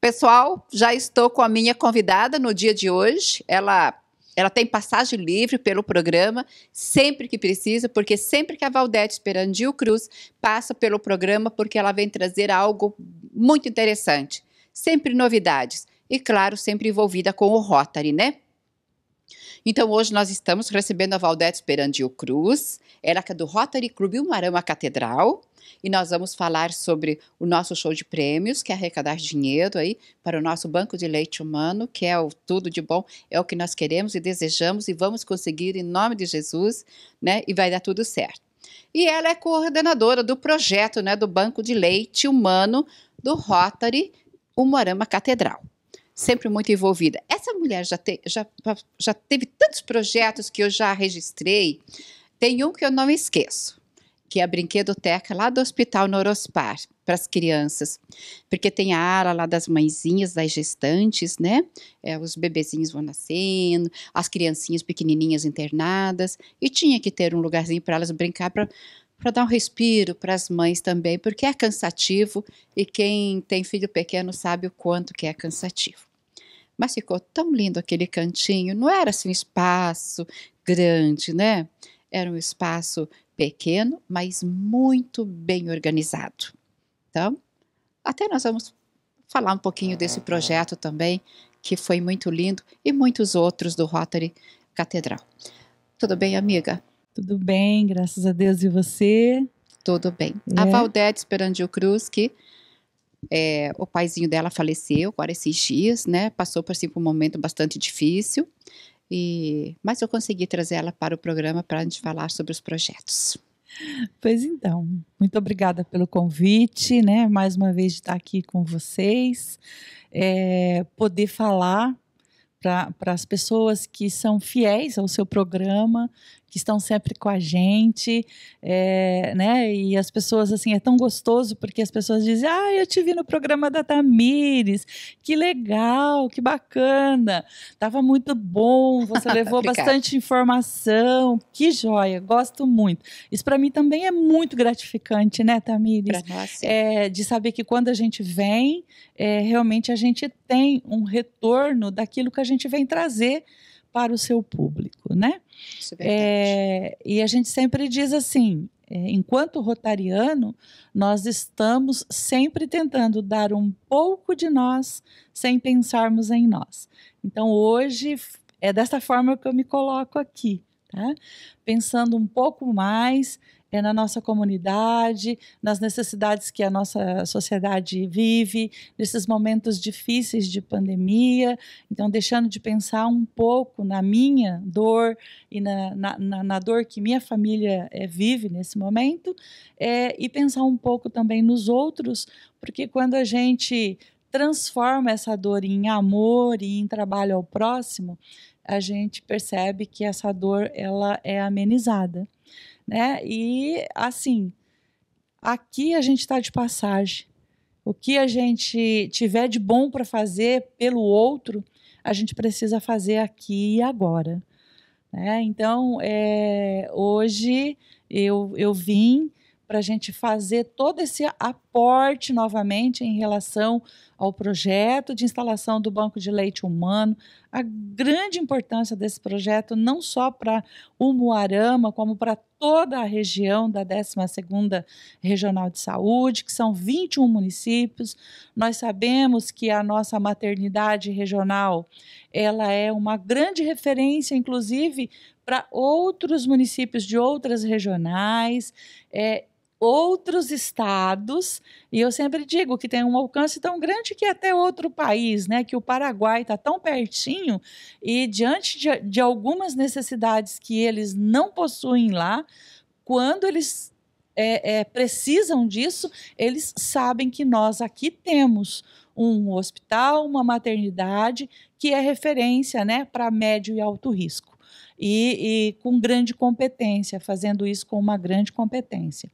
Pessoal, já estou com a minha convidada no dia de hoje. Ela ela tem passagem livre pelo programa sempre que precisa, porque sempre que a Valdete Esperandil Cruz passa pelo programa, porque ela vem trazer algo muito interessante. Sempre novidades. E, claro, sempre envolvida com o Rotary, né? Então, hoje nós estamos recebendo a Valdete Esperandil Cruz, ela que é do Rotary Clube Umarama Catedral, e nós vamos falar sobre o nosso show de prêmios, que é arrecadar dinheiro aí para o nosso banco de leite humano, que é o tudo de bom, é o que nós queremos e desejamos e vamos conseguir em nome de Jesus, né? E vai dar tudo certo. E ela é coordenadora do projeto, né, do Banco de Leite Humano do Rotary Umorama Catedral sempre muito envolvida. Essa mulher já, te, já, já teve tantos projetos que eu já registrei. Tem um que eu não esqueço que é a brinquedoteca lá do Hospital Norospar, para as crianças, porque tem a ala lá das mãezinhas, das gestantes, né? É, os bebezinhos vão nascendo, as criancinhas pequenininhas internadas, e tinha que ter um lugarzinho para elas brincar, para para dar um respiro para as mães também, porque é cansativo e quem tem filho pequeno sabe o quanto que é cansativo. Mas ficou tão lindo aquele cantinho, não era assim um espaço grande, né? Era um espaço pequeno, mas muito bem organizado. Então, até nós vamos falar um pouquinho desse projeto também, que foi muito lindo, e muitos outros do Rotary Catedral. Tudo bem, amiga? Tudo bem, graças a Deus. E você? Tudo bem. É. A Valdete Esperandio Cruz, que é, o paizinho dela faleceu agora esses dias, né? Passou por assim, por um momento bastante difícil. E, mas eu consegui trazer ela para o programa para a gente falar sobre os projetos. Pois então, muito obrigada pelo convite, né? Mais uma vez de estar aqui com vocês, é, poder falar para as pessoas que são fiéis ao seu programa, que estão sempre com a gente, é, né? E as pessoas, assim, é tão gostoso porque as pessoas dizem: Ah, eu te vi no programa da Tamires, que legal, que bacana, tava muito bom, você levou bastante informação, que joia, gosto muito. Isso para mim também é muito gratificante, né, Tamires? Pra nós, é, de saber que quando a gente vem, é, realmente a gente tem um retorno daquilo que a gente vem trazer para o seu público, né? Isso é É, e a gente sempre diz assim, é, enquanto rotariano, nós estamos sempre tentando dar um pouco de nós sem pensarmos em nós. Então hoje é dessa forma que eu me coloco aqui, tá? Pensando um pouco mais é na nossa comunidade, nas necessidades que a nossa sociedade vive, nesses momentos difíceis de pandemia. Então, deixando de pensar um pouco na minha dor e na, na, na, na dor que minha família é, vive nesse momento, é, e pensar um pouco também nos outros, porque quando a gente transforma essa dor em amor e em trabalho ao próximo, a gente percebe que essa dor ela é amenizada né? E assim, aqui a gente está de passagem. O que a gente tiver de bom para fazer pelo outro, a gente precisa fazer aqui e agora. Né? Então, é, hoje eu, eu vim para a gente fazer todo esse aporte novamente em relação ao projeto de instalação do banco de leite humano, a grande importância desse projeto não só para o Muarama, como para toda a região da 12 Regional de Saúde, que são 21 municípios. Nós sabemos que a nossa maternidade regional, ela é uma grande referência inclusive para outros municípios de outras regionais, é, outros estados, e eu sempre digo que tem um alcance tão grande que até outro país, né, que o Paraguai está tão pertinho, e diante de, de algumas necessidades que eles não possuem lá, quando eles é, é, precisam disso, eles sabem que nós aqui temos um hospital, uma maternidade que é referência né, para médio e alto risco. E, e, com grande competência, fazendo isso com uma grande competência.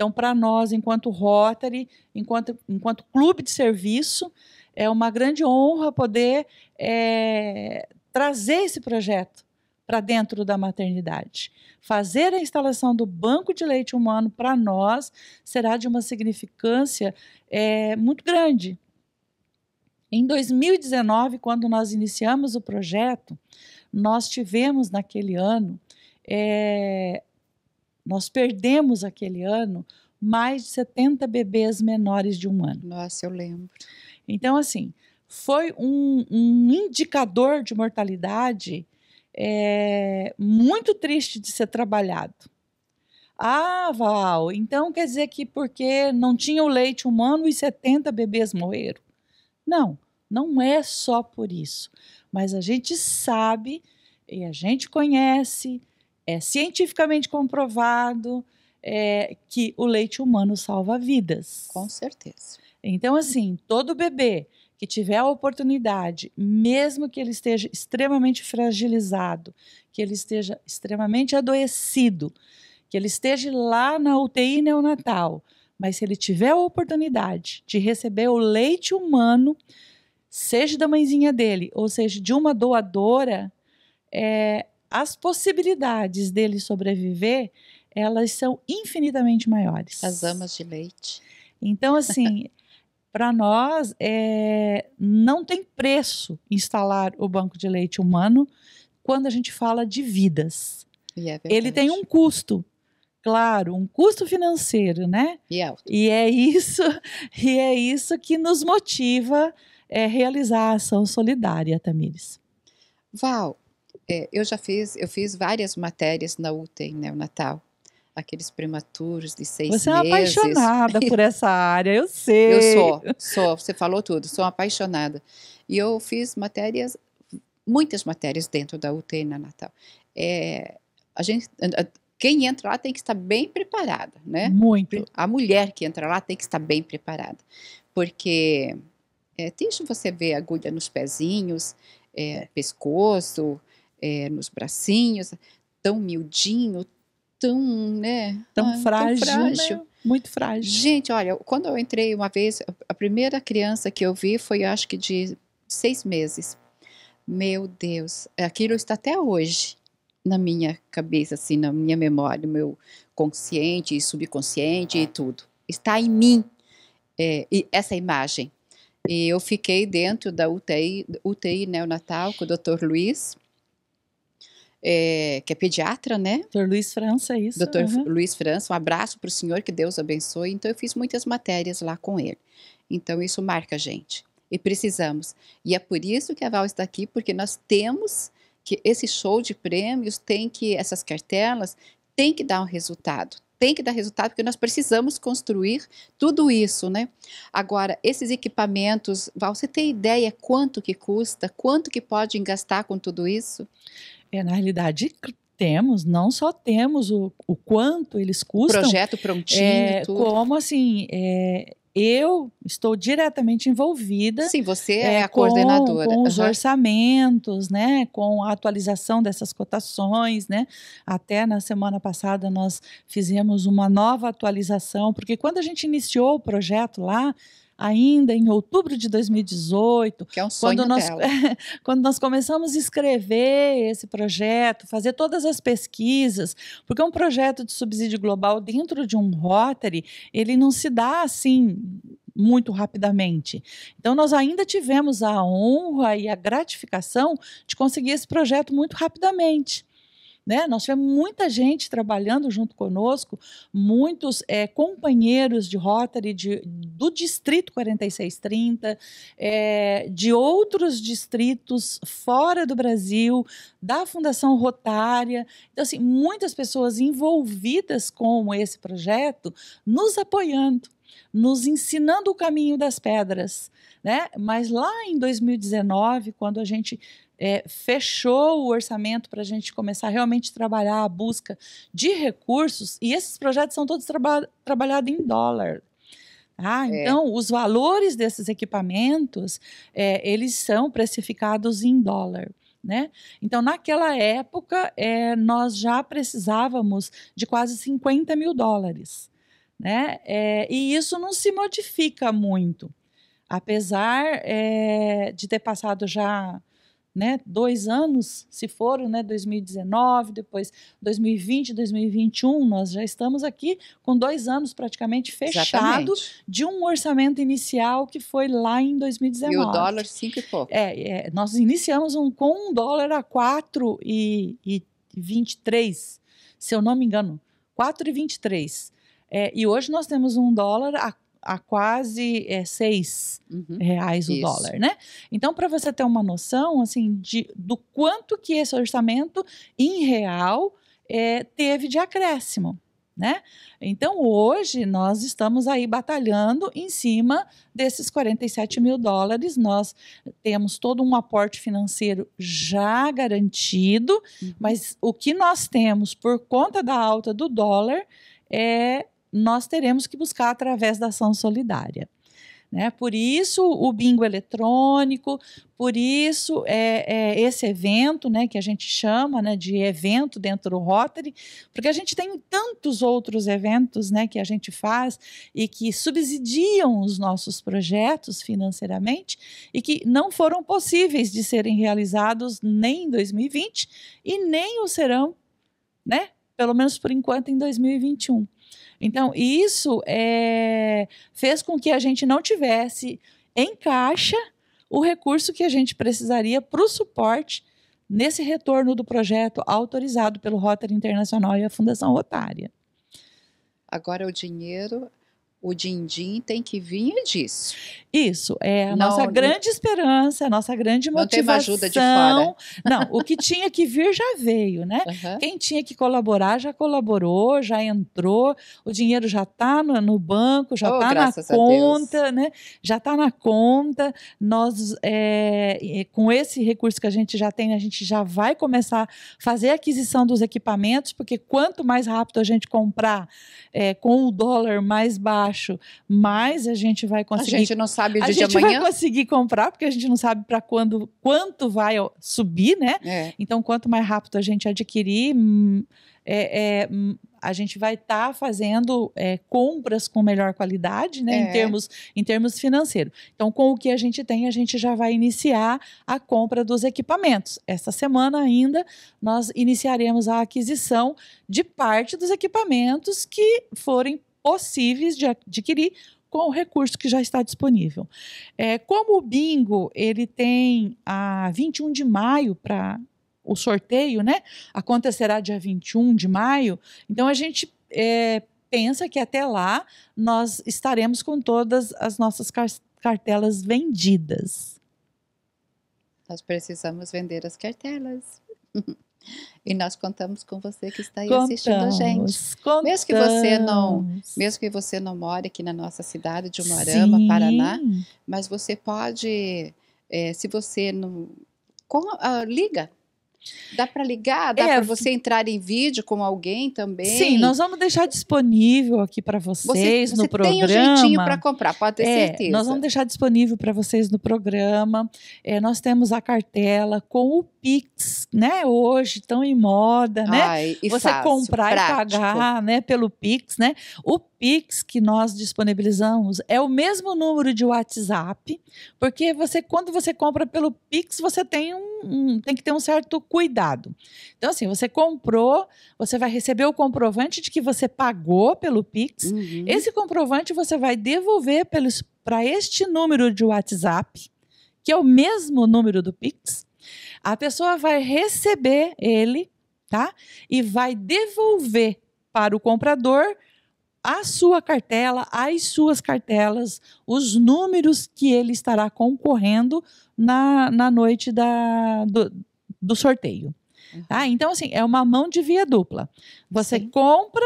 Então, para nós, enquanto Rotary, enquanto, enquanto clube de serviço, é uma grande honra poder é, trazer esse projeto para dentro da maternidade. Fazer a instalação do banco de leite humano para nós será de uma significância é, muito grande. Em 2019, quando nós iniciamos o projeto, nós tivemos naquele ano é, nós perdemos aquele ano mais de 70 bebês menores de um ano. Nossa, eu lembro. Então, assim, foi um, um indicador de mortalidade é, muito triste de ser trabalhado. Ah, Val, então quer dizer que porque não tinha o leite humano e 70 bebês morreram? Não, não é só por isso. Mas a gente sabe e a gente conhece é cientificamente comprovado é, que o leite humano salva vidas. Com certeza. Então, assim, todo bebê que tiver a oportunidade, mesmo que ele esteja extremamente fragilizado, que ele esteja extremamente adoecido, que ele esteja lá na UTI neonatal, mas se ele tiver a oportunidade de receber o leite humano, seja da mãezinha dele ou seja de uma doadora, é, as possibilidades dele sobreviver, elas são infinitamente maiores. As amas de leite. Então, assim, para nós, é, não tem preço instalar o banco de leite humano quando a gente fala de vidas. É Ele tem um custo, claro, um custo financeiro, né? E, é alto. e é isso, e é isso que nos motiva é, realizar a ação solidária, Tamires. Val, é, eu já fiz, eu fiz várias matérias na UTI neonatal. Né, Aqueles prematuros de seis meses. Você é apaixonada por essa área, eu sei. Eu sou, sou. Você falou tudo, sou apaixonada. E eu fiz matérias, muitas matérias dentro da UTI neonatal. É, a gente, quem entra lá tem que estar bem preparada, né? Muito. A mulher que entra lá tem que estar bem preparada, porque é, deixa você ver agulha nos pezinhos, é, pescoço, é, nos bracinhos, tão miudinho, tão, né? Tão ah, frágil. Tão frágil. Né? Muito frágil. Gente, olha, quando eu entrei uma vez, a primeira criança que eu vi foi, acho que de seis meses. Meu Deus, aquilo está até hoje na minha cabeça, assim, na minha memória, no meu consciente e subconsciente e tudo. Está em mim é, essa imagem. E eu fiquei dentro da UTI, UTI neonatal né, com o Dr. Luiz, é, que é pediatra, né? Dr. Luiz França, é isso. Dr. Uhum. Luiz França, um abraço para o senhor, que Deus abençoe. Então, eu fiz muitas matérias lá com ele. Então, isso marca a gente. E precisamos. E é por isso que a Val está aqui, porque nós temos que esse show de prêmios tem que, essas cartelas, tem que dar um resultado, tem que dar resultado, porque nós precisamos construir tudo isso, né? Agora, esses equipamentos, Val, você tem ideia quanto que custa? Quanto que pode gastar com tudo isso? É, na realidade, temos, não só temos o, o quanto eles custam. Projeto prontinho, é, tudo. Como, assim, é, eu estou diretamente envolvida. Sim, você é, é a com, coordenadora. Com os uhum. orçamentos, né, com a atualização dessas cotações, né? Até na semana passada nós fizemos uma nova atualização, porque quando a gente iniciou o projeto lá, ainda em outubro de 2018, que é um sonho quando nós dela. quando nós começamos a escrever esse projeto, fazer todas as pesquisas, porque um projeto de subsídio global dentro de um Rotary, ele não se dá assim muito rapidamente. Então, nós ainda tivemos a honra e a gratificação de conseguir esse projeto muito rapidamente. Né? Nós tivemos muita gente trabalhando junto conosco, muitos é, companheiros de Rotary de, do Distrito 4630, é, de outros distritos fora do Brasil, da Fundação Rotária. Então, assim, muitas pessoas envolvidas com esse projeto nos apoiando nos ensinando o caminho das pedras, né? Mas lá em 2019, quando a gente é, fechou o orçamento para a gente começar realmente a trabalhar a busca de recursos, e esses projetos são todos traba trabalhados em dólar. Ah, então, é. os valores desses equipamentos, é, eles são precificados em dólar. Né? Então, naquela época, é, nós já precisávamos de quase 50 mil dólares. Né? É, e isso não se modifica muito. Apesar é, de ter passado já né? Dois anos se foram, né? 2019, depois 2020, 2021, nós já estamos aqui com dois anos praticamente fechados de um orçamento inicial que foi lá em 2019. E o dólar cinco e pouco. É, é nós iniciamos um, com um dólar a quatro e, e 23, se eu não me engano, 4,23. É, e hoje nós temos um dólar a a quase é, seis uhum. reais o Isso. dólar, né? Então, para você ter uma noção, assim, de, do quanto que esse orçamento em real é, teve de acréscimo, né? Então, hoje, nós estamos aí batalhando em cima desses 47 mil dólares. Nós temos todo um aporte financeiro já garantido, uhum. mas o que nós temos por conta da alta do dólar é nós teremos que buscar através da ação solidária. Né? Por isso o bingo eletrônico, por isso é, é esse evento né, que a gente chama né, de evento dentro do Rotary, porque a gente tem tantos outros eventos né, que a gente faz e que subsidiam os nossos projetos financeiramente e que não foram possíveis de serem realizados nem em 2020 e nem o serão, né, pelo menos por enquanto, em 2021. Então, isso é, fez com que a gente não tivesse em caixa o recurso que a gente precisaria para o suporte nesse retorno do projeto autorizado pelo Rotary Internacional e a Fundação Rotária. Agora é o dinheiro o din-din tem que vir é disso. Isso, é a não, nossa grande não, esperança, a nossa grande motivação. Não teve ajuda de fora. Não, o que tinha que vir já veio, né? Uhum. Quem tinha que colaborar já colaborou, já entrou, o dinheiro já está no, no, banco, já está oh, tá na conta, né? Já está na conta. Nós, é, com esse recurso que a gente já tem, a gente já vai começar a fazer a aquisição dos equipamentos, porque quanto mais rápido a gente comprar é, com o dólar mais baixo, baixo, mais a gente vai conseguir. A gente não sabe o dia de amanhã. A gente vai conseguir comprar, porque a gente não sabe para quando quanto vai subir, né? É. Então, quanto mais rápido a gente adquirir, hum, é, é, hum, a gente vai estar tá fazendo é, compras com melhor qualidade, né, é. em termos em termos financeiros. Então, com o que a gente tem, a gente já vai iniciar a compra dos equipamentos. Esta semana ainda nós iniciaremos a aquisição de parte dos equipamentos que forem possíveis de adquirir com o recurso que já está disponível. É, como o bingo ele tem a 21 de maio para o sorteio, né? Acontecerá dia 21 de maio. Então a gente é, pensa que até lá nós estaremos com todas as nossas car cartelas vendidas. Nós precisamos vender as cartelas. E nós contamos com você que está aí contamos, assistindo a gente. Contamos. Mesmo que você não, mesmo que você não more aqui na nossa cidade de Umarama, Sim. Paraná, mas você pode, é, se você não com, liga Dá para ligar, dá é, para você entrar em vídeo com alguém também. Sim, nós vamos deixar disponível aqui para vocês você, você no programa. Você tem um jeitinho para comprar, pode ter é, certeza. Nós vamos deixar disponível para vocês no programa. É, nós temos a cartela com o Pix, né? Hoje, tão em moda, né? Ai, Você fácil, comprar prático. e pagar, né? Pelo Pix, né? O Pix que nós disponibilizamos é o mesmo número de WhatsApp, porque você quando você compra pelo Pix, você tem um, um, tem que ter um certo cuidado. Então assim, você comprou, você vai receber o comprovante de que você pagou pelo Pix. Uhum. Esse comprovante você vai devolver para este número de WhatsApp, que é o mesmo número do Pix. A pessoa vai receber ele, tá? E vai devolver para o comprador a sua cartela, as suas cartelas, os números que ele estará concorrendo na, na noite da, do, do sorteio. Uhum. Tá? Então, assim, é uma mão de via dupla. Você Sim. compra,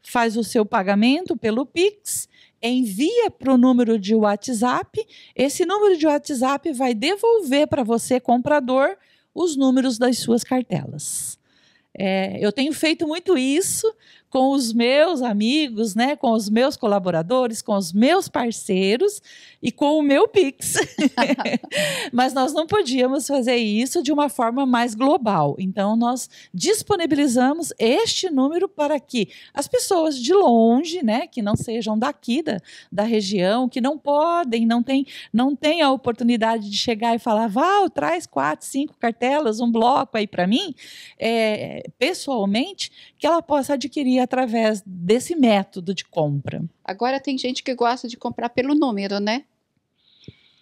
faz o seu pagamento pelo Pix envia para o número de WhatsApp. Esse número de WhatsApp vai devolver para você, comprador, os números das suas cartelas. É, eu tenho feito muito isso com os meus amigos, né, com os meus colaboradores, com os meus parceiros e com o meu Pix. Mas nós não podíamos fazer isso de uma forma mais global. Então nós disponibilizamos este número para que as pessoas de longe, né, que não sejam daqui da, da região, que não podem, não tem, não tem a oportunidade de chegar e falar, Val, traz quatro, cinco cartelas, um bloco aí para mim, é, pessoalmente, que ela possa adquirir através desse método de compra. Agora tem gente que gosta de comprar pelo número, né?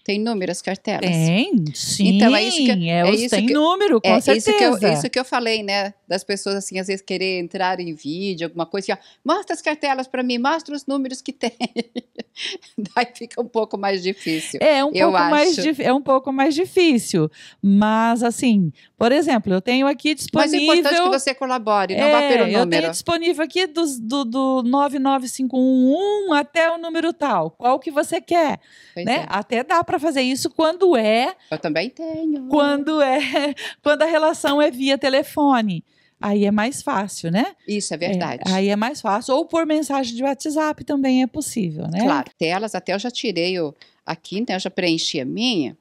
Tem números cartelas? Tem, sim. Então é isso que é, é isso tem que, número, com é certeza. Isso que, eu, isso que eu falei, né? Das pessoas assim, às vezes querer entrar em vídeo, alguma coisa, assim, ó, mostra as cartelas para mim, mostra os números que tem. Daí fica um pouco mais difícil. É um eu pouco acho. mais é um pouco mais difícil, mas assim, por exemplo, eu tenho aqui é disponível. Mas é importante que você colabore, não é, vá pelo número. Eu tenho disponível aqui do do, do 99511 até o número tal, qual que você quer, né? É. Até dá para fazer isso quando é. Eu também tenho. Quando é, quando a relação é via telefone aí é mais fácil, né? Isso é, é verdade. É, aí é mais fácil. Ou por mensagem de WhatsApp também é possível, né? Claro, telas, até eu já tirei o aqui, então eu já preenchi a minha.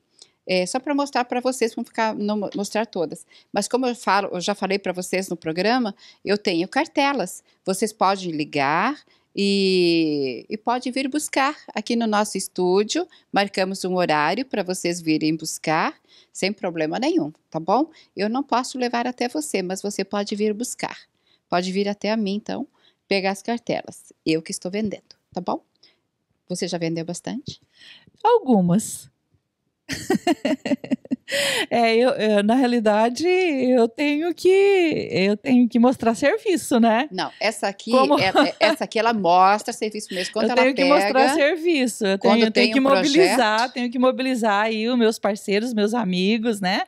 É, só para mostrar para vocês, não ficar não mostrar todas. Mas como eu falo, eu já falei para vocês no programa, eu tenho cartelas. Vocês podem ligar, e, e, pode vir buscar aqui no nosso estúdio. Marcamos um horário para vocês virem buscar, sem problema nenhum, tá bom? Eu não posso levar até você, mas você pode vir buscar. Pode vir até a mim, então, pegar as cartelas. Eu que estou vendendo, tá bom? Você já vendeu bastante? Algumas. É, eu, eu, é, na realidade, eu tenho que eu tenho que mostrar serviço, né? Não, essa aqui, Como... É, é, essa aqui ela mostra serviço mesmo quando eu ela pega. Eu tenho que mostrar serviço, eu tenho, eu tenho que mobilizar, projeto. tenho que mobilizar aí os meus parceiros, meus amigos, né?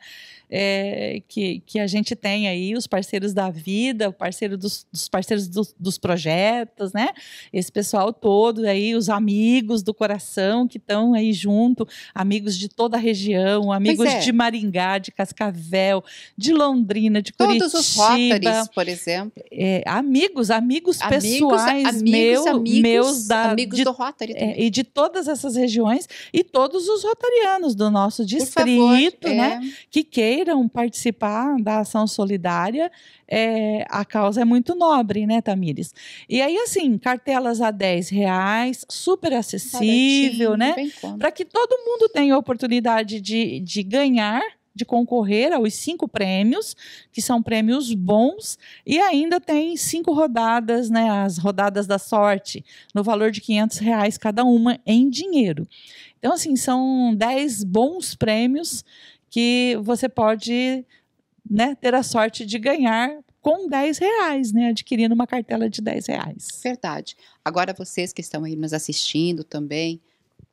é, que, que a gente tem aí, os parceiros da vida, os parceiro dos, dos parceiros do, dos projetos, né? Esse pessoal todo aí, os amigos do coração que estão aí junto, amigos de toda a região, amigos é. de Maringá, de Cascavel, de Londrina, de Curitiba. Todos os Rotaries, por exemplo. É, amigos, amigos, amigos pessoais amigos, meu, amigos, meus da, amigos de, do Rotary é, e de todas essas regiões e todos os rotarianos do nosso distrito, favor, é. né? Que queiram queiram participar da ação solidária, é, a causa é muito nobre, né, Tamires? E aí, assim, cartelas a 10 reais, super acessível, né? Para que todo mundo tenha oportunidade de, de ganhar de concorrer aos cinco prêmios, que são prêmios bons, e ainda tem cinco rodadas, né, as rodadas da sorte, no valor de 500 reais cada uma em dinheiro. Então, assim, são dez bons prêmios que você pode né, ter a sorte de ganhar com 10 reais, né? Adquirindo uma cartela de 10 reais. Verdade. Agora, vocês que estão aí nos assistindo também,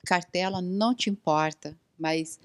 cartela não te importa, mas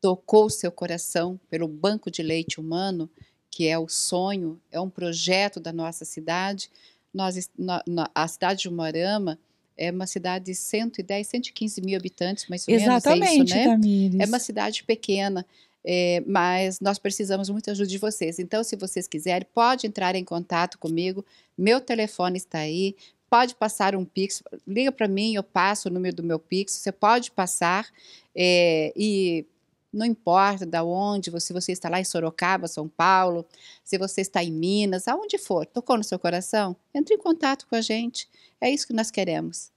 tocou o seu coração pelo Banco de Leite Humano, que é o sonho, é um projeto da nossa cidade. Nós, na, na, a cidade de Umarama é uma cidade de 110, 115 mil habitantes, mais ou Exatamente, menos é isso, né? É uma cidade pequena é, mas nós precisamos muito da ajuda de vocês. Então, se vocês quiserem, pode entrar em contato comigo. Meu telefone está aí. Pode passar um Pix, liga para mim, eu passo o número do meu Pix. Você pode passar é, e não importa da onde, se você está lá em Sorocaba, São Paulo, se você está em Minas, aonde for, tocou no seu coração, entre em contato com a gente. É isso que nós queremos.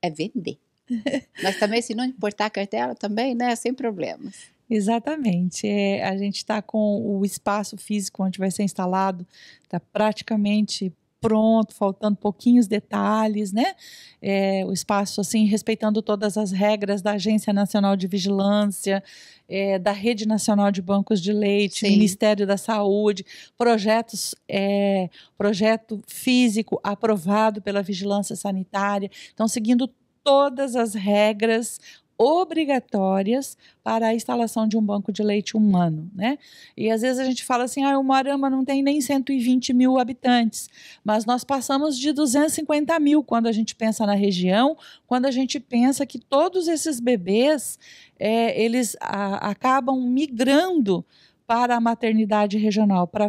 É vender. Mas também, se não importar a cartela, também, né? Sem problemas. Exatamente. É, a gente está com o espaço físico onde vai ser instalado, está praticamente pronto, faltando pouquinhos detalhes, né? É, o espaço, assim, respeitando todas as regras da Agência Nacional de Vigilância, é, da Rede Nacional de Bancos de Leite, Sim. Ministério da Saúde, projetos, é, projeto físico aprovado pela Vigilância Sanitária. Então, seguindo todas as regras, obrigatórias para a instalação de um banco de leite humano, né? E às vezes a gente fala assim, ah, o Moarama não tem nem 120 mil habitantes, mas nós passamos de 250 mil quando a gente pensa na região, quando a gente pensa que todos esses bebês, é, eles a, acabam migrando para a maternidade regional, para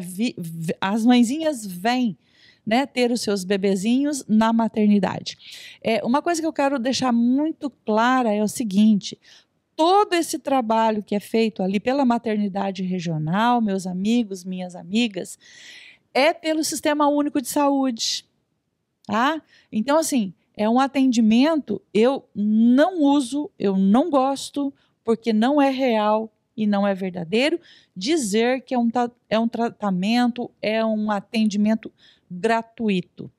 as mãezinhas vêm né, ter os seus bebezinhos na maternidade. É, uma coisa que eu quero deixar muito clara é o seguinte: todo esse trabalho que é feito ali pela maternidade regional, meus amigos, minhas amigas, é pelo Sistema Único de Saúde. Tá? Então, assim, é um atendimento, eu não uso, eu não gosto, porque não é real e não é verdadeiro dizer que é um, é um tratamento, é um atendimento gratuito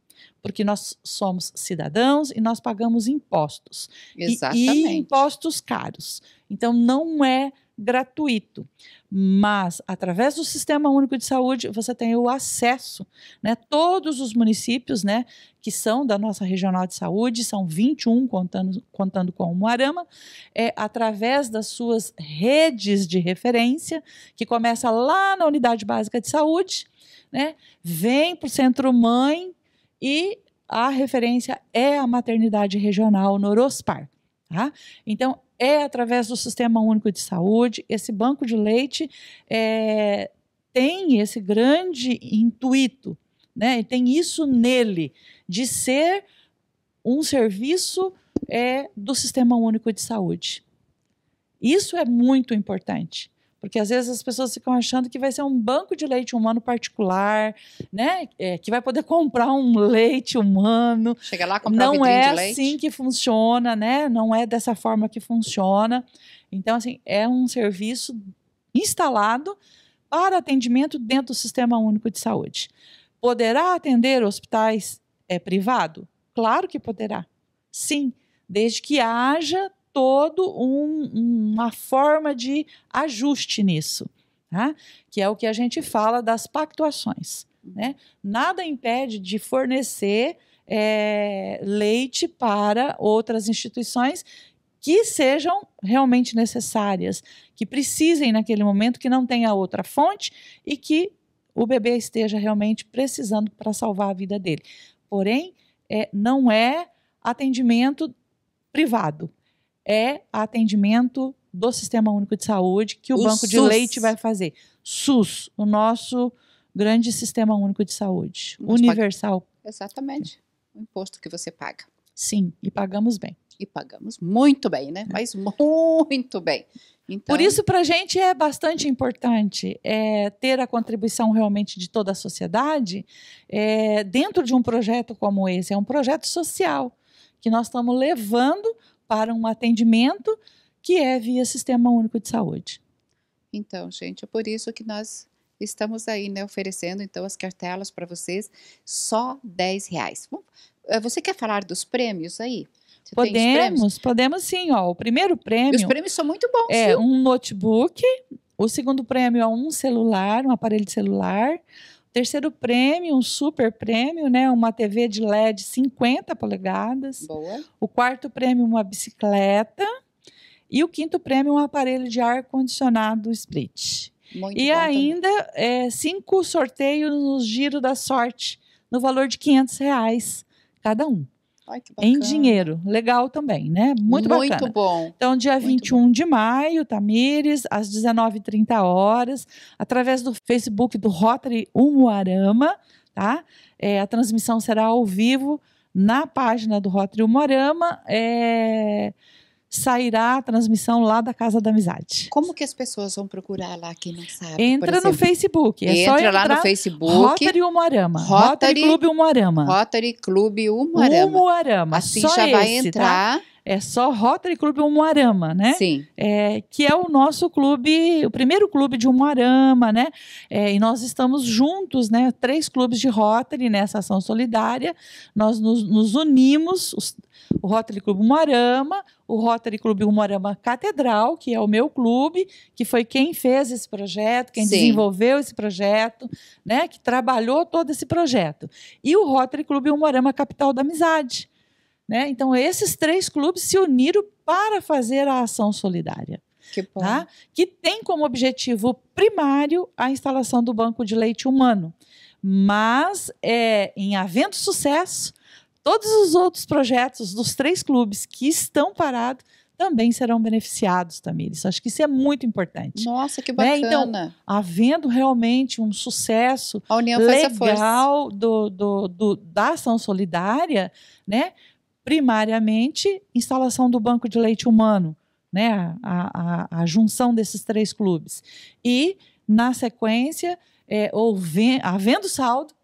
porque nós somos cidadãos e nós pagamos impostos. Exatamente. E, e impostos caros. Então, não é gratuito. Mas, através do Sistema Único de Saúde, você tem o acesso. Né? Todos os municípios né, que são da nossa regional de saúde, são 21, contando, contando com o Moarama, é, através das suas redes de referência, que começa lá na unidade básica de saúde, né, vem para o centro-mãe, e a referência é a maternidade regional Norospar. Tá? Então, é através do Sistema Único de Saúde. Esse banco de leite é, tem esse grande intuito, né? E tem isso nele, de ser um serviço é, do Sistema Único de Saúde. Isso é muito importante. Porque às vezes as pessoas ficam achando que vai ser um banco de leite humano particular, né? É, que vai poder comprar um leite humano. Chega lá, comprar Não um é de assim leite. que funciona, né? Não é dessa forma que funciona. Então, assim, é um serviço instalado para atendimento dentro do Sistema Único de Saúde. Poderá atender hospitais é, privado? Claro que poderá. Sim, desde que haja todo um, uma forma de ajuste nisso, tá? que é o que a gente fala das pactuações. Né? Nada impede de fornecer é, leite para outras instituições que sejam realmente necessárias, que precisem naquele momento, que não tenha outra fonte e que o bebê esteja realmente precisando para salvar a vida dele. Porém, é, não é atendimento privado é atendimento do Sistema Único de Saúde que o, o Banco SUS. de Leite vai fazer. SUS, o nosso grande Sistema Único de Saúde, universal. Exatamente. O imposto que você paga. Sim, e pagamos bem. E pagamos muito bem, né? É. Mas muito bem. Então... Por isso, para a gente é bastante importante é, ter a contribuição realmente de toda a sociedade é, dentro de um projeto como esse. É um projeto social que nós estamos levando para um atendimento que é via Sistema Único de Saúde. Então, gente, é por isso que nós estamos aí, né, oferecendo então as cartelas para vocês só dez reais. É, você quer falar dos prêmios aí? Você podemos, podemos sim, ó. O primeiro prêmio. os prêmios são muito bons. É um notebook. O segundo prêmio é um celular, um aparelho de celular. Terceiro prêmio, um super prêmio, né? Uma TV de LED 50 polegadas. Boa. O quarto prêmio, uma bicicleta. E o quinto prêmio, um aparelho de ar-condicionado split. Muito e ainda é, cinco sorteios no giro da sorte, no valor de 500 reais cada um. Ai, em dinheiro. Legal também, né? Muito, Muito bacana. Muito bom. Então, dia Muito 21 bom. de maio, Tamires, às 19h30 horas, através do Facebook do Rotary Umuarama, tá? É, a transmissão será ao vivo na página do Rotary Umuarama. É sairá a transmissão lá da Casa da Amizade. Como que as pessoas vão procurar lá, quem não sabe? Entra no Facebook. É Entra só entrar lá no Facebook. Rotary Umuarama. Rotary, Rotary Clube Umuarama. Rotary Clube Umuarama. Umuarama. Assim só já esse, vai tá? entrar. Tá? É só Rotary Clube Umuarama, né? Sim. É, que é o nosso clube, o primeiro clube de Umuarama, né? É, e nós estamos juntos, né? Três clubes de Rotary nessa ação solidária. Nós nos, nos unimos, os, o Rotary Clube Moarama, o Rotary Clube Moarama Catedral, que é o meu clube, que foi quem fez esse projeto, quem Sim. desenvolveu esse projeto, né, que trabalhou todo esse projeto. E o Rotary Clube Moarama Capital da Amizade. Né? Então, esses três clubes se uniram para fazer a ação solidária. Que, tá? que tem como objetivo primário a instalação do banco de leite humano. Mas, é, em havendo sucesso, Todos os outros projetos dos três clubes que estão parados também serão beneficiados, Tamires. Acho que isso é muito importante. Nossa, que bacana. Né? Então, havendo realmente um sucesso legal do, do, do, da ação solidária, né? primariamente, instalação do banco de leite humano, né? a, a, a junção desses três clubes. E, na sequência, é, houve, havendo saldo,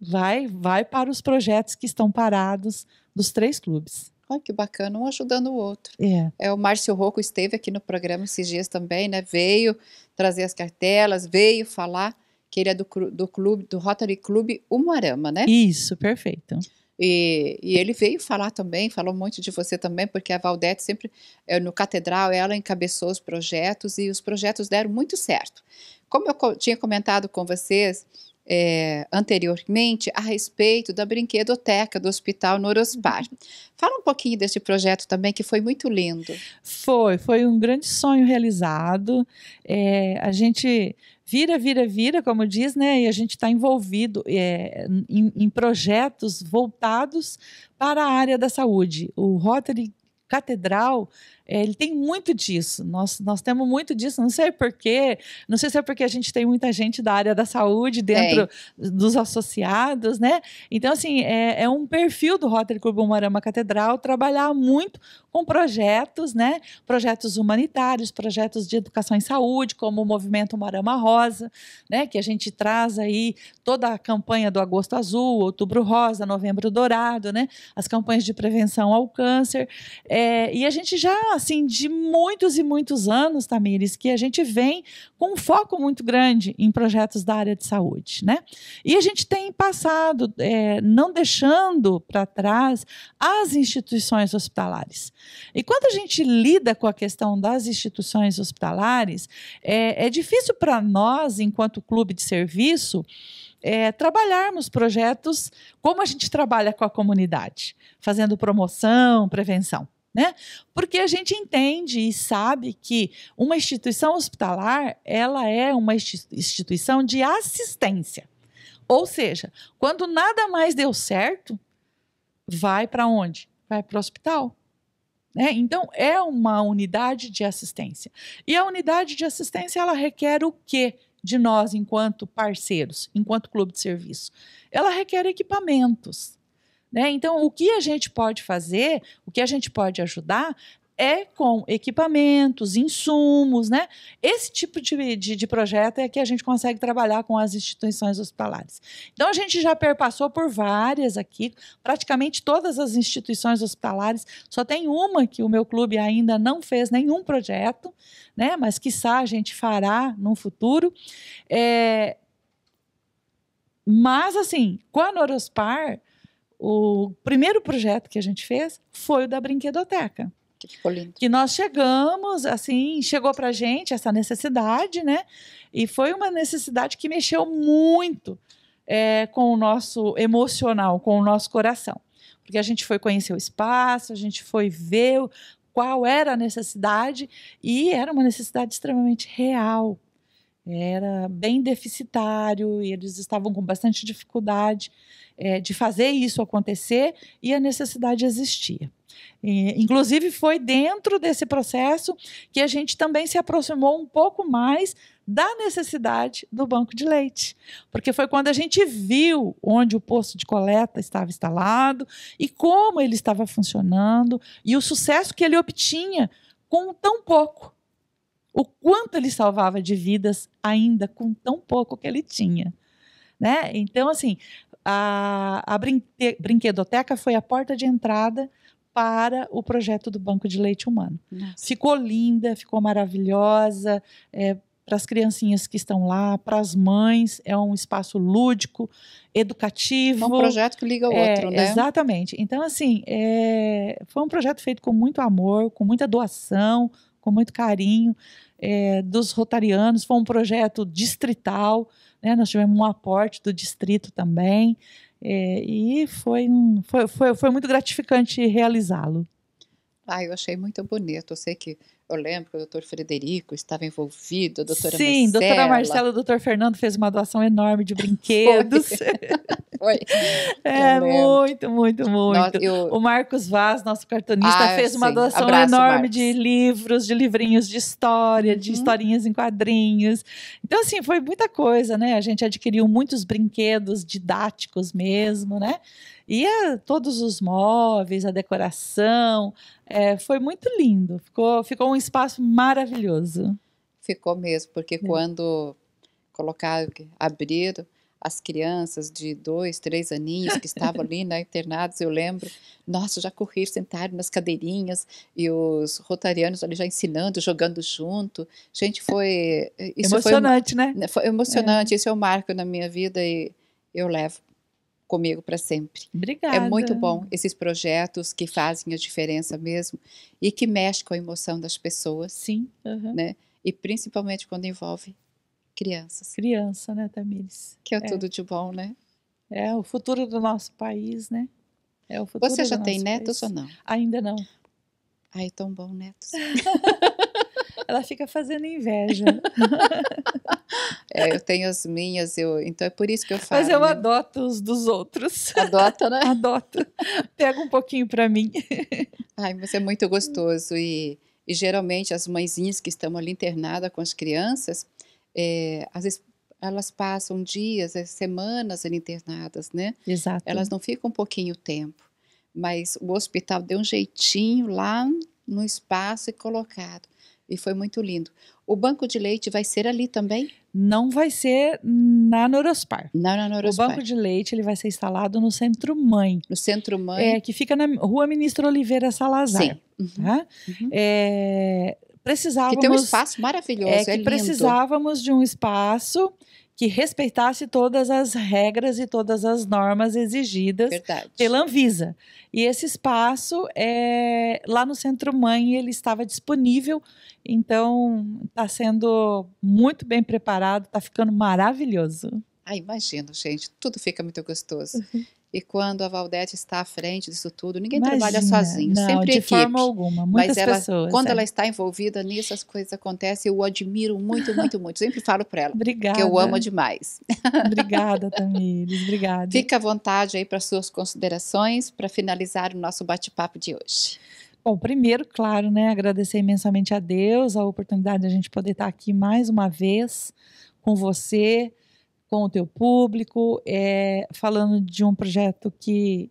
vai, vai para os projetos que estão parados dos três clubes. Olha que bacana, um ajudando o outro. É. é o Márcio Rocco esteve aqui no programa esses dias também, né? Veio trazer as cartelas, veio falar que ele é do, do clube, do Rotary Clube Umarama, né? Isso, perfeito. E, e, ele veio falar também, falou muito de você também, porque a Valdete sempre, é, no Catedral, ela encabeçou os projetos e os projetos deram muito certo. Como eu tinha comentado com vocês, é, anteriormente a respeito da brinquedoteca do Hospital Norosbar. Uhum. Fala um pouquinho desse projeto também, que foi muito lindo. Foi, foi um grande sonho realizado. É, a gente vira, vira, vira, como diz, né? E a gente está envolvido é, em, em projetos voltados para a área da saúde. O Rotary Catedral é, ele tem muito disso. Nós, nós temos muito disso. Não sei porquê. Não sei se é porque a gente tem muita gente da área da saúde dentro é. dos associados, né? Então, assim, é, é um perfil do Rotary Clube Umarama Catedral trabalhar muito com projetos, né? Projetos humanitários, projetos de educação em saúde, como o Movimento Umarama Rosa, né? Que a gente traz aí toda a campanha do Agosto Azul, Outubro Rosa, Novembro Dourado, né? As campanhas de prevenção ao câncer. É, e a gente já assim de muitos e muitos anos, Tamires, que a gente vem com um foco muito grande em projetos da área de saúde, né? E a gente tem passado, é, não deixando para trás as instituições hospitalares. E quando a gente lida com a questão das instituições hospitalares, é, é difícil para nós, enquanto clube de serviço, é, trabalharmos projetos como a gente trabalha com a comunidade, fazendo promoção, prevenção. Né? Porque a gente entende e sabe que uma instituição hospitalar ela é uma instituição de assistência. Ou seja, quando nada mais deu certo, vai para onde? Vai para o hospital. Né? Então, é uma unidade de assistência. E a unidade de assistência ela requer o quê de nós, enquanto parceiros, enquanto clube de serviço? Ela requer equipamentos né? Então, o que a gente pode fazer, o que a gente pode ajudar é com equipamentos, insumos, né? Esse tipo de, de, de, projeto é que a gente consegue trabalhar com as instituições hospitalares. Então, a gente já perpassou por várias aqui, praticamente todas as instituições hospitalares, só tem uma que o meu clube ainda não fez nenhum projeto, né? Mas, quiçá, a gente fará no futuro. É... Mas, assim, com a Norospar o primeiro projeto que a gente fez foi o da brinquedoteca. Que ficou lindo. Que nós chegamos, assim, chegou pra gente essa necessidade, né? E foi uma necessidade que mexeu muito é, com o nosso emocional, com o nosso coração. Porque a gente foi conhecer o espaço, a gente foi ver qual era a necessidade, e era uma necessidade extremamente real, era bem deficitário e eles estavam com bastante dificuldade é, de fazer isso acontecer e a necessidade existia. E, inclusive, foi dentro desse processo que a gente também se aproximou um pouco mais da necessidade do banco de leite, porque foi quando a gente viu onde o posto de coleta estava instalado e como ele estava funcionando e o sucesso que ele obtinha com tão pouco o quanto ele salvava de vidas ainda com tão pouco que ele tinha. Né? Então, assim, a, a brinque, brinquedoteca foi a porta de entrada para o projeto do Banco de Leite Humano. Nossa. Ficou linda, ficou maravilhosa. É, para as criancinhas que estão lá, para as mães, é um espaço lúdico, educativo. É um projeto que liga o é, outro, né? Exatamente. Então, assim, é, foi um projeto feito com muito amor, com muita doação, com muito carinho é, dos rotarianos. Foi um projeto distrital, né? nós tivemos um aporte do distrito também. É, e foi, um, foi, foi, foi muito gratificante realizá-lo. Ah, eu achei muito bonito. Eu sei que eu lembro que o doutor Frederico estava envolvido, a doutora Sim, Marcela. doutora Marcela, o doutor Fernando fez uma doação enorme de brinquedos. Foi. Foi. É, muito, muito, muito. Nós, eu... O Marcos Vaz, nosso cartunista, ah, fez sim. uma doação Abraço, enorme Marcos. de livros, de livrinhos de história, uhum. de historinhas em quadrinhos. Então, assim, foi muita coisa, né? A gente adquiriu muitos brinquedos didáticos mesmo, né? E a, todos os móveis, a decoração, é, foi muito lindo. Ficou, ficou um espaço maravilhoso. Ficou mesmo, porque é. quando colocaram, abriram, as crianças de dois, três aninhos que estavam ali na né, internados, eu lembro, nossa, já correr, sentaram nas cadeirinhas e os rotarianos ali já ensinando, jogando junto. Gente, foi. emocionante, foi, né? né? Foi emocionante. É. Isso é um marco na minha vida e eu levo comigo para sempre. É Obrigada. É muito bom esses projetos que fazem a diferença mesmo e que mexem com a emoção das pessoas. Sim. Uhum. Né? E principalmente quando envolve crianças. Criança, né, Tamires? Que é, é, tudo de bom, né? É o futuro do nosso país, né? É o futuro Você já tem netos país. ou não? Ainda não. Ai, tão bom netos. Ela fica fazendo inveja. É, eu tenho as minhas, eu, então é por isso que eu faço. Mas eu né? adoto os dos outros. Adota, né? Adoto. Pega um pouquinho para mim. Ai, mas é muito gostoso. E, e geralmente as mãezinhas que estão ali internadas com as crianças, é, às vezes elas passam dias, é, semanas ali internadas, né? Exato. Elas não ficam um pouquinho tempo. Mas o hospital deu um jeitinho lá no espaço e colocado. E foi muito lindo. O banco de leite vai ser ali também? Não vai ser na Norospar. Não na Norospar. O banco de leite ele vai ser instalado no Centro Mãe. No Centro Mãe. É, que fica na Rua Ministro Oliveira Salazar. Sim. Uhum. Tá? Uhum. É, precisávamos... Que tem um espaço maravilhoso, é, que é precisávamos de um espaço que respeitasse todas as regras e todas as normas exigidas Verdade. pela Anvisa. E esse espaço é lá no Centro Mãe, ele estava disponível, então está sendo muito bem preparado, está ficando maravilhoso. Ah, imagino, gente, tudo fica muito gostoso. Uhum. E quando a Valdete está à frente disso tudo, ninguém Imagina, trabalha sozinho, não, sempre de equipe. forma alguma, muitas Mas ela, pessoas, quando é. ela está envolvida nisso, as coisas acontecem. Eu admiro muito, muito, muito. Sempre falo para ela. Obrigada. Que eu amo demais. Obrigada, Tamires. Obrigada. Fica à vontade aí para suas considerações para finalizar o nosso bate-papo de hoje. Bom, primeiro, claro, né, agradecer imensamente a Deus a oportunidade de a gente poder estar aqui mais uma vez com você, com o teu público, é, falando de um projeto que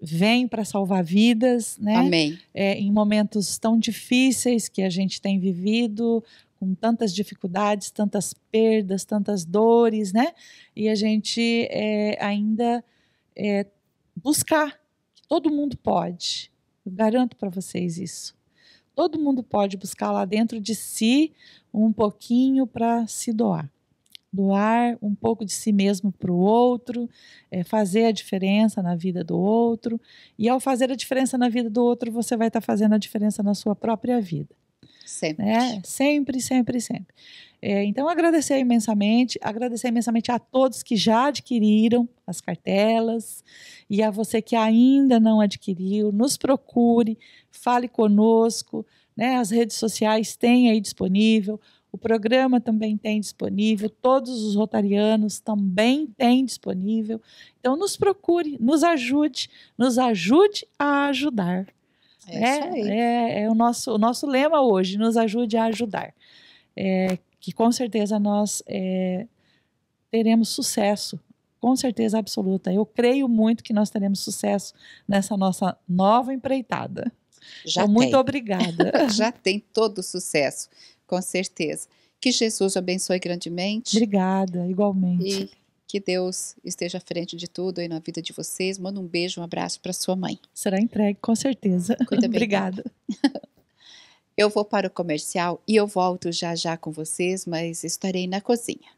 vem para salvar vidas, né? Amém. É, em momentos tão difíceis que a gente tem vivido, com tantas dificuldades, tantas perdas, tantas dores, né? E a gente é, ainda é, buscar. Todo mundo pode. Eu garanto para vocês isso. Todo mundo pode buscar lá dentro de si um pouquinho para se doar doar um pouco de si mesmo para o outro, é, fazer a diferença na vida do outro. E ao fazer a diferença na vida do outro, você vai estar tá fazendo a diferença na sua própria vida. Sempre. Né? Sempre, sempre, sempre. É, então, agradecer imensamente, agradecer imensamente a todos que já adquiriram as cartelas e a você que ainda não adquiriu, nos procure, fale conosco, né? as redes sociais têm aí disponível. O programa também tem disponível, todos os rotarianos também têm disponível. Então, nos procure, nos ajude, nos ajude a ajudar. É, né? é, é o, nosso, o nosso lema hoje, nos ajude a ajudar. É, que com certeza nós é, teremos sucesso, com certeza absoluta. Eu creio muito que nós teremos sucesso nessa nossa nova empreitada. Já então, muito obrigada. Já tem todo o sucesso. Com certeza. Que Jesus abençoe grandemente. Obrigada, igualmente. E que Deus esteja à frente de tudo aí na vida de vocês. Manda um beijo, um abraço para sua mãe. Será entregue, com certeza. Cuida bem. Tá? Obrigada. Eu vou para o comercial e eu volto já já com vocês, mas estarei na cozinha.